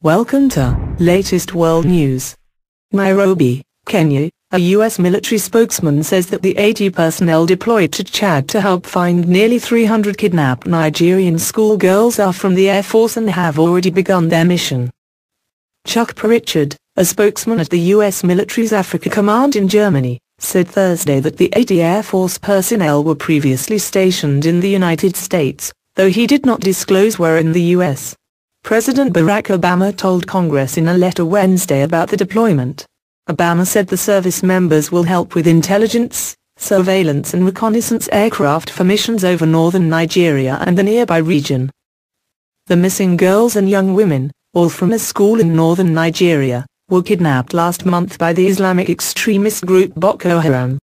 Welcome to Latest World News. Nairobi, Kenya, a U.S. military spokesman says that the 80 personnel deployed to Chad to help find nearly 300 kidnapped Nigerian schoolgirls are from the Air Force and have already begun their mission. Chuck Pritchard, a spokesman at the U.S. military's Africa Command in Germany, said Thursday that the 80 Air Force personnel were previously stationed in the United States, though he did not disclose where in the U.S. President Barack Obama told Congress in a letter Wednesday about the deployment. Obama said the service members will help with intelligence, surveillance and reconnaissance aircraft for missions over northern Nigeria and the nearby region. The missing girls and young women, all from a school in northern Nigeria, were kidnapped last month by the Islamic extremist group Boko Haram.